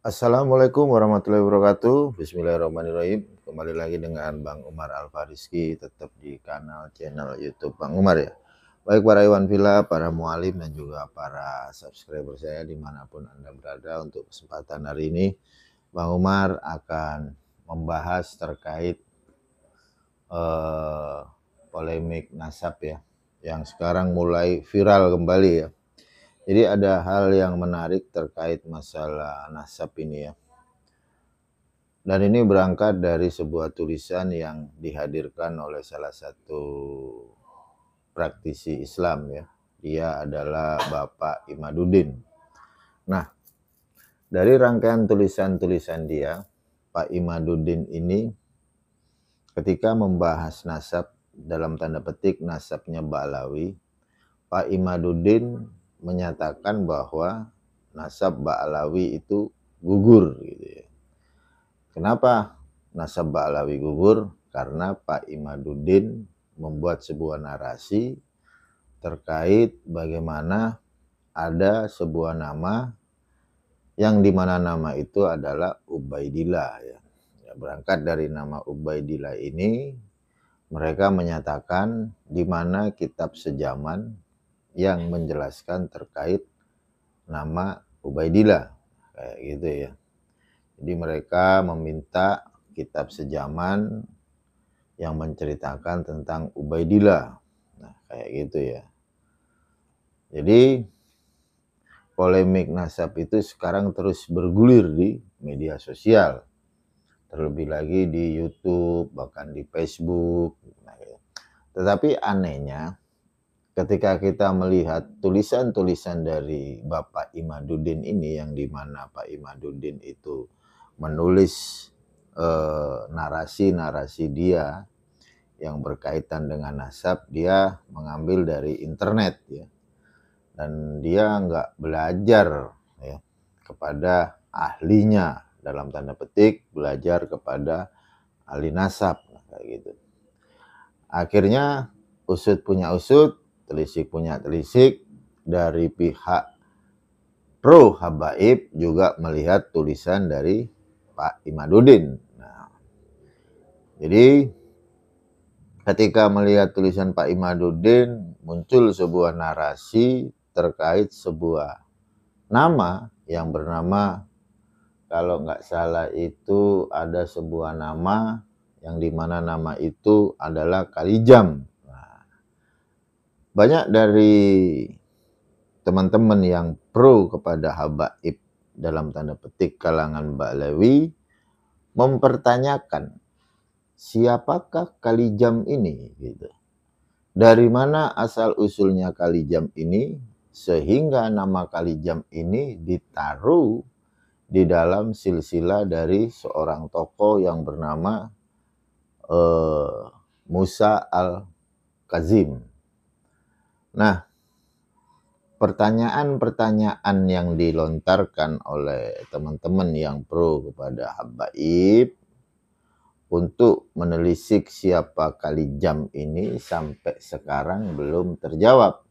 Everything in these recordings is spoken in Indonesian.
Assalamualaikum warahmatullahi wabarakatuh. Bismillahirrahmanirrahim. Kembali lagi dengan Bang Umar Al Fariski tetap di kanal channel YouTube Bang Umar ya. Baik para Iwan Villa, para mualim dan juga para subscriber saya dimanapun Anda berada untuk kesempatan hari ini Bang Umar akan membahas terkait eh, polemik nasab ya yang sekarang mulai viral kembali ya jadi ada hal yang menarik terkait masalah nasab ini ya. Dan ini berangkat dari sebuah tulisan yang dihadirkan oleh salah satu praktisi Islam ya. Dia adalah Bapak Imaduddin. Nah, dari rangkaian tulisan-tulisan dia, Pak Imaduddin ini ketika membahas nasab dalam tanda petik nasabnya Balawi, Pak Imaduddin menyatakan bahwa nasab Ba'alawi itu gugur gitu ya. Kenapa nasab Ba'alawi gugur? Karena Pak Imaduddin membuat sebuah narasi terkait bagaimana ada sebuah nama yang dimana nama itu adalah Ubaidillah ya. ya. Berangkat dari nama Ubaidillah ini mereka menyatakan di mana kitab sejaman yang menjelaskan terkait nama Ubaidillah kayak gitu ya. Jadi mereka meminta kitab sejaman yang menceritakan tentang Ubaidillah. Nah, kayak gitu ya. Jadi polemik nasab itu sekarang terus bergulir di media sosial. Terlebih lagi di YouTube, bahkan di Facebook. Nah, gitu. Tetapi anehnya ketika kita melihat tulisan-tulisan dari Bapak Imaduddin ini yang dimana Pak Imaduddin itu menulis eh, narasi-narasi eh, dia yang berkaitan dengan nasab dia mengambil dari internet ya dan dia nggak belajar ya kepada ahlinya dalam tanda petik belajar kepada ahli nasab kayak gitu akhirnya usut punya usut telisik punya telisik dari pihak pro Habaib juga melihat tulisan dari Pak Imadudin. Nah, jadi ketika melihat tulisan Pak Imadudin muncul sebuah narasi terkait sebuah nama yang bernama kalau nggak salah itu ada sebuah nama yang dimana nama itu adalah Kalijam banyak dari teman-teman yang pro kepada habaib dalam tanda petik kalangan Mbak Lewi mempertanyakan siapakah Kalijam ini gitu. Dari mana asal usulnya Kalijam ini sehingga nama Kalijam ini ditaruh di dalam silsilah dari seorang tokoh yang bernama uh, Musa al-Kazim Nah, pertanyaan-pertanyaan yang dilontarkan oleh teman-teman yang pro kepada Habaib untuk menelisik siapa kali jam ini sampai sekarang belum terjawab.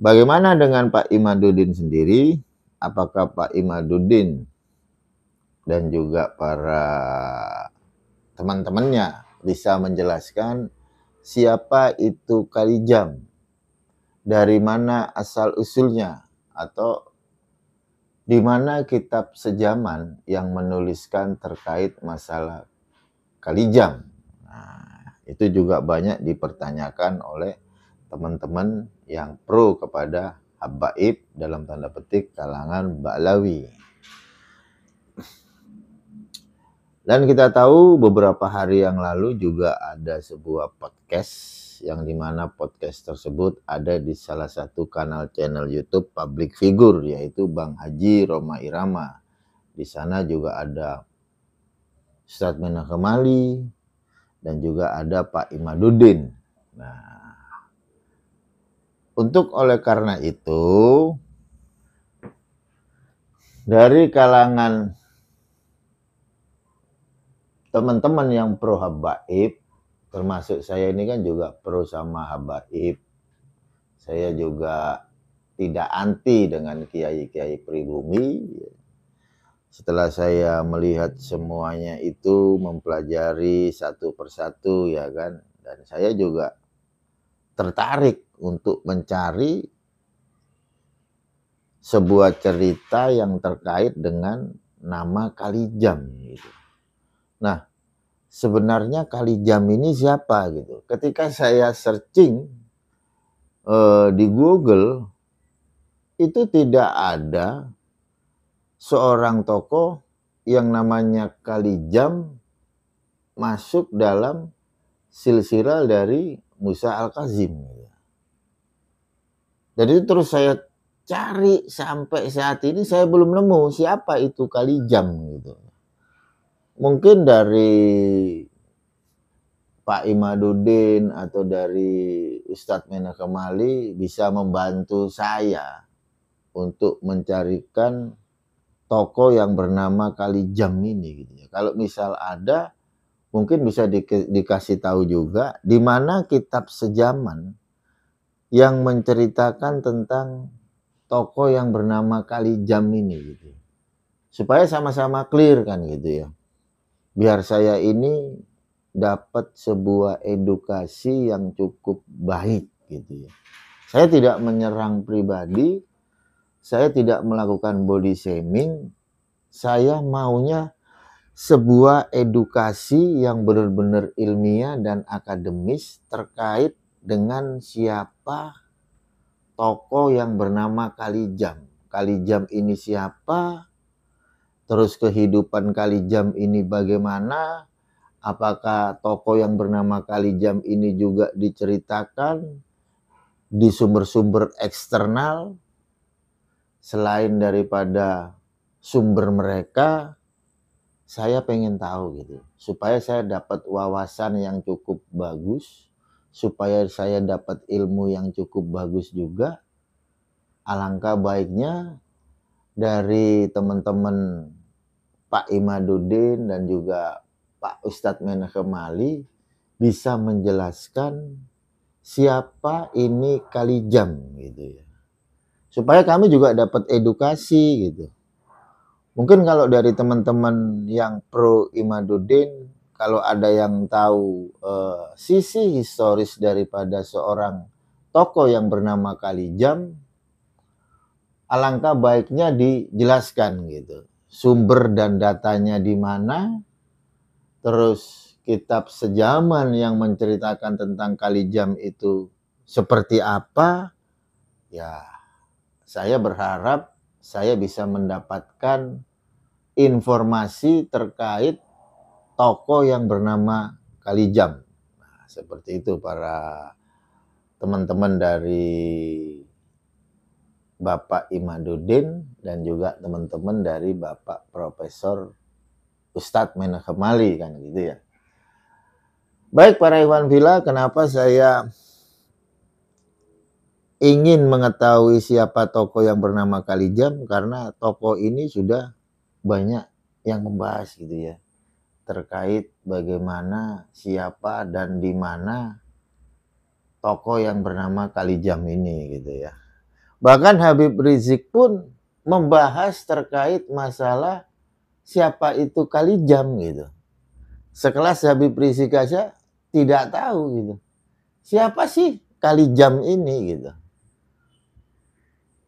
Bagaimana dengan Pak Imaduddin sendiri? Apakah Pak Imaduddin dan juga para teman-temannya bisa menjelaskan siapa itu Kalijam, dari mana asal usulnya, atau di mana kitab sejaman yang menuliskan terkait masalah Kalijam. Nah, itu juga banyak dipertanyakan oleh teman-teman yang pro kepada Habaib dalam tanda petik kalangan Ba'lawi. Dan kita tahu beberapa hari yang lalu juga ada sebuah podcast yang dimana podcast tersebut ada di salah satu kanal channel YouTube public figure yaitu Bang Haji Roma Irama. Di sana juga ada Ustadz Kemali dan juga ada Pak Imaduddin. Nah, untuk oleh karena itu dari kalangan teman-teman yang pro habaib, termasuk saya ini kan juga pro sama habaib. Saya juga tidak anti dengan kiai-kiai pribumi. Setelah saya melihat semuanya itu, mempelajari satu persatu ya kan, dan saya juga tertarik untuk mencari sebuah cerita yang terkait dengan nama Kalijam gitu. Nah, sebenarnya kali jam ini siapa gitu. Ketika saya searching uh, di Google itu tidak ada seorang toko yang namanya kali jam masuk dalam silsilah dari Musa Al-Kazim. Jadi terus saya cari sampai saat ini saya belum nemu siapa itu kali jam gitu mungkin dari Pak Imaduddin atau dari Ustadz Mena Kemali bisa membantu saya untuk mencarikan toko yang bernama Kalijam ini gitu ya. Kalau misal ada mungkin bisa di, dikasih tahu juga di mana kitab sejaman yang menceritakan tentang toko yang bernama Kalijam ini gitu. Supaya sama-sama clear kan gitu ya biar saya ini dapat sebuah edukasi yang cukup baik gitu ya. Saya tidak menyerang pribadi, saya tidak melakukan body shaming, saya maunya sebuah edukasi yang benar-benar ilmiah dan akademis terkait dengan siapa tokoh yang bernama Kalijam. Kalijam ini siapa? terus kehidupan kali jam ini bagaimana, apakah toko yang bernama kali jam ini juga diceritakan di sumber-sumber eksternal selain daripada sumber mereka, saya pengen tahu gitu, supaya saya dapat wawasan yang cukup bagus, supaya saya dapat ilmu yang cukup bagus juga. Alangkah baiknya dari teman-teman Pak Imaduddin dan juga Pak Ustadz Menachem Kemali bisa menjelaskan siapa ini Kalijam, gitu ya. Supaya kami juga dapat edukasi gitu. Mungkin kalau dari teman-teman yang pro Imaduddin kalau ada yang tahu uh, sisi historis daripada seorang tokoh yang bernama Kalijam, alangkah baiknya dijelaskan gitu sumber dan datanya di mana, terus kitab sejaman yang menceritakan tentang Kalijam itu seperti apa, ya saya berharap saya bisa mendapatkan informasi terkait toko yang bernama Kalijam. Nah, seperti itu para teman-teman dari Bapak Imaduddin dan juga teman-teman dari Bapak Profesor Ustadz Menakemali kan gitu ya. Baik para Iwan Villa, kenapa saya ingin mengetahui siapa toko yang bernama Kalijam? Karena toko ini sudah banyak yang membahas gitu ya. Terkait bagaimana, siapa, dan di mana toko yang bernama Kalijam ini gitu ya. Bahkan Habib Rizik pun membahas terkait masalah siapa itu kali jam gitu. Sekelas Habib Rizik aja tidak tahu gitu. Siapa sih kali jam ini gitu.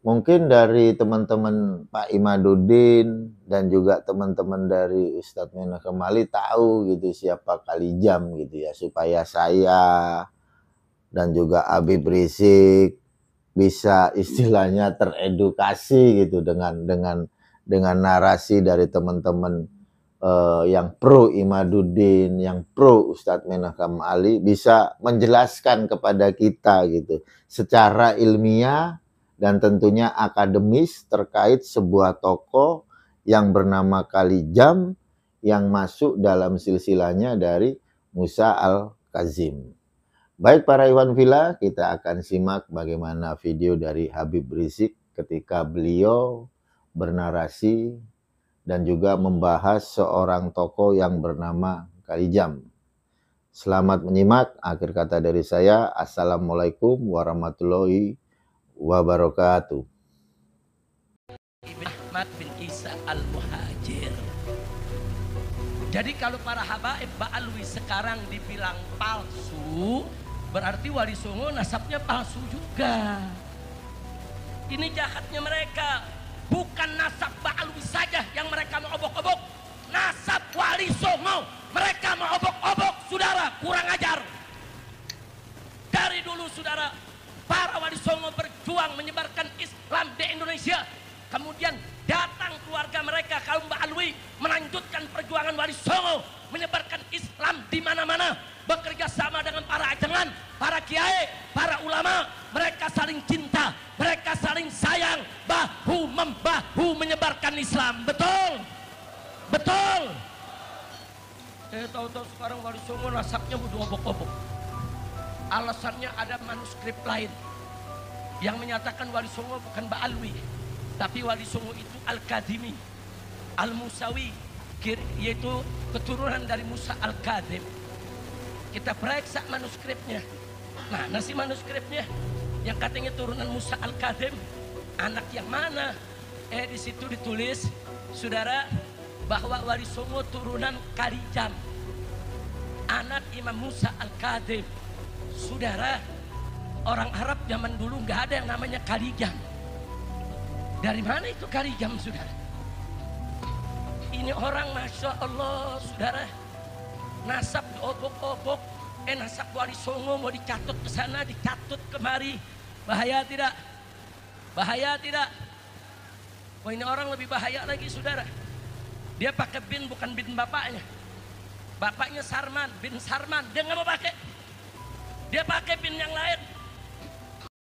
Mungkin dari teman-teman Pak Imaduddin dan juga teman-teman dari Ustadz Mena Kemali tahu gitu siapa kali jam gitu ya supaya saya dan juga Habib Rizik bisa istilahnya teredukasi gitu dengan dengan dengan narasi dari teman-teman uh, yang pro Imaduddin, yang pro Ustadz Menakam Ali bisa menjelaskan kepada kita gitu secara ilmiah dan tentunya akademis terkait sebuah toko yang bernama Kalijam yang masuk dalam silsilahnya dari Musa al-Kazim. Baik para Iwan Villa, kita akan simak bagaimana video dari Habib Rizik ketika beliau bernarasi dan juga membahas seorang tokoh yang bernama Kalijam. Selamat menyimak. Akhir kata dari saya, Assalamualaikum warahmatullahi wabarakatuh. Jadi kalau para habaib Ba'alwi sekarang dibilang palsu, Berarti wali songo nasabnya palsu juga. Ini jahatnya mereka. Bukan nasab Ba'alwi saja yang mereka mau obok-obok. Nasab wali songo. Mereka mau obok-obok. Saudara kurang ajar. Dari dulu saudara, para wali songo berjuang menyebarkan Eh, tahu-tahu sekarang Wali Songo nasabnya udah obok-obok. Alasannya ada manuskrip lain yang menyatakan Wali Songo bukan Ba'alwi, tapi Wali Songo itu Al-Kadimi, Al-Musawi, yaitu keturunan dari Musa Al-Kadim. Kita periksa manuskripnya. Mana sih manuskripnya? Yang katanya turunan Musa Al-Kadim, anak yang mana? Eh di situ ditulis, saudara bahwa wali songo turunan Karijam, anak Imam Musa Al-Kadhim saudara orang Arab zaman dulu nggak ada yang namanya Karijam. dari mana itu Karijam, saudara ini orang Masya Allah saudara nasab obok obok eh nasab wali songo mau dicatut ke sana dicatut kemari bahaya tidak bahaya tidak Wah ini orang lebih bahaya lagi saudara dia pakai bin bukan bin bapaknya. Bapaknya Sarman, bin Sarman. Dia nggak mau pakai. Dia pakai bin yang lain.